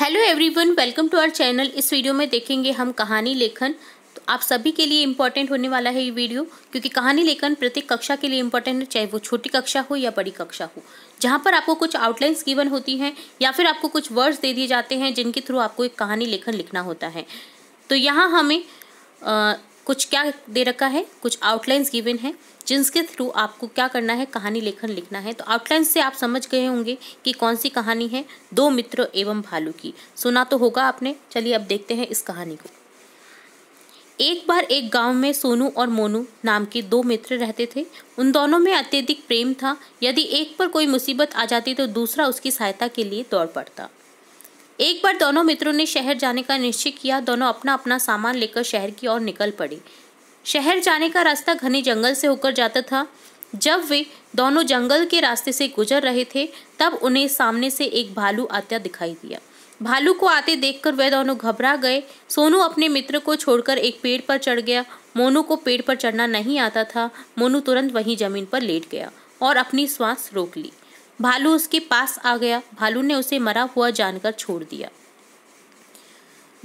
hello everyone welcome to our channel इस video में देखेंगे हम कहानी लेखन तो आप सभी के लिए इम्पॉर्टेंट होने वाला है ये वीडियो क्योंकि कहानी लेखन प्रत्येक कक्षा के लिए इम्पॉर्टेंट है चाहे वो छोटी कक्षा हो या बड़ी कक्षा हो जहाँ पर आपको कुछ आउटलाइंस गिवन होती हैं या फिर आपको कुछ वर्ड्स दे दिए जाते हैं जिनके थ्रू आपको एक कहानी लेखन लिखना होता है तो यहाँ हमें आ, कुछ क्या दे रखा है कुछ आउटलाइंस गिवन है जिनके थ्रू आपको क्या करना है कहानी लेखन लिखना है तो आउटलाइन से आप समझ गए होंगे कि कौन सी कहानी है दो मित्र एवं भालू की सुना तो होगा आपने चलिए अब देखते हैं इस कहानी को एक बार एक गांव में सोनू और मोनू नाम के दो मित्र रहते थे उन दोनों में अत्यधिक प्रेम था यदि एक पर कोई मुसीबत आ जाती तो दूसरा उसकी सहायता के लिए दौड़ पड़ता एक बार दोनों मित्रों ने शहर जाने का निश्चय किया दोनों अपना अपना सामान लेकर शहर की ओर निकल पड़े शहर जाने का रास्ता घने जंगल से होकर जाता था जब वे दोनों जंगल के रास्ते से गुजर रहे थे तब उन्हें सामने से एक भालू आता दिखाई दिया भालू को आते देखकर वह दोनों घबरा गए सोनू अपने मित्र को छोड़कर एक पेड़ पर चढ़ गया मोनू को पेड़ पर चढ़ना नहीं आता था मोनू तुरंत वहीं जमीन पर लेट गया और अपनी सांस रोक ली भालू उसके पास आ गया भालू ने उसे मरा हुआ जानकर छोड़ दिया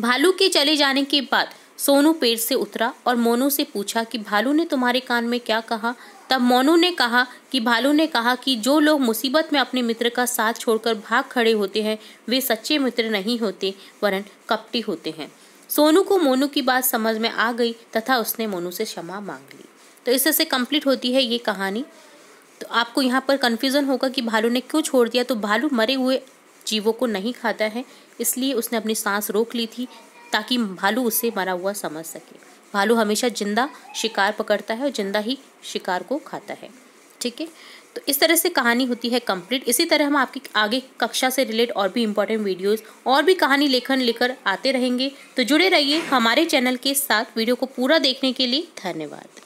भालू के चले जाने के बाद सोनू पेड़ से उतरा और मोनू से पूछा कि भालू ने तुम्हारे कान में क्या कहा तब मोनू ने कहा कि भालू ने कहा कि जो लोग मुसीबत में अपने मित्र का साथ छोड़कर भाग खड़े होते हैं वे सच्चे मित्र नहीं होते वरन कपटी होते हैं सोनू को मोनू की बात समझ में आ गई तथा उसने मोनू से क्षमा मांग ली तो इससे कंप्लीट होती है ये कहानी तो आपको यहाँ पर कन्फ्यूज़न होगा कि भालू ने क्यों छोड़ दिया तो भालू मरे हुए जीवों को नहीं खाता है इसलिए उसने अपनी सांस रोक ली थी ताकि भालू उसे मरा हुआ समझ सके भालू हमेशा जिंदा शिकार पकड़ता है और जिंदा ही शिकार को खाता है ठीक है तो इस तरह से कहानी होती है कंप्लीट इसी तरह हम आपकी आगे कक्षा से रिलेट और भी इम्पोर्टेंट वीडियोस और भी कहानी लेखन लेकर आते रहेंगे तो जुड़े रहिए हमारे चैनल के साथ वीडियो को पूरा देखने के लिए धन्यवाद